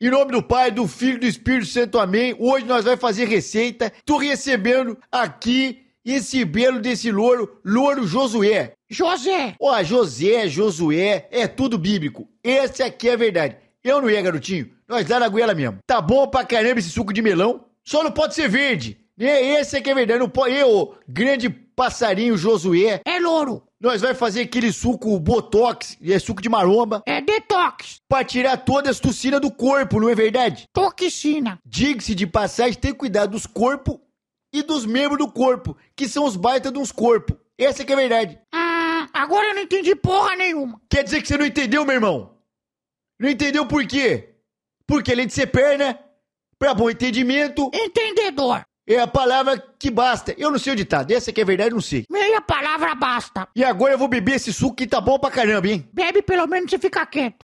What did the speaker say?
Em nome do Pai, do Filho e do Espírito Santo, amém. Hoje nós vamos fazer receita. Tô recebendo aqui esse belo desse louro, louro Josué. José! Ó, José, Josué, é tudo bíblico. Esse aqui é a verdade. Eu não ia, garotinho. Nós lá na goela mesmo. Tá bom pra caramba esse suco de melão. Só não pode ser verde. É Esse aqui é a verdade. Não pode... Eu, grande passarinho Josué. É louro. Nós vai fazer aquele suco botox, é suco de maromba. É detox. Pra tirar todas as toxinas do corpo, não é verdade? Toxina. Diga-se de passagem, tem cuidado dos corpos e dos membros do corpo, que são os baita dos corpos. Essa que é a verdade. Ah, agora eu não entendi porra nenhuma. Quer dizer que você não entendeu, meu irmão? Não entendeu por quê? Porque além de ser perna, pra bom entendimento... Entendedor. É a palavra que basta. Eu não sei o ditado. Essa que é verdade, eu não sei. Meia palavra basta. E agora eu vou beber esse suco que tá bom pra caramba, hein? Bebe pelo menos e fica quieto.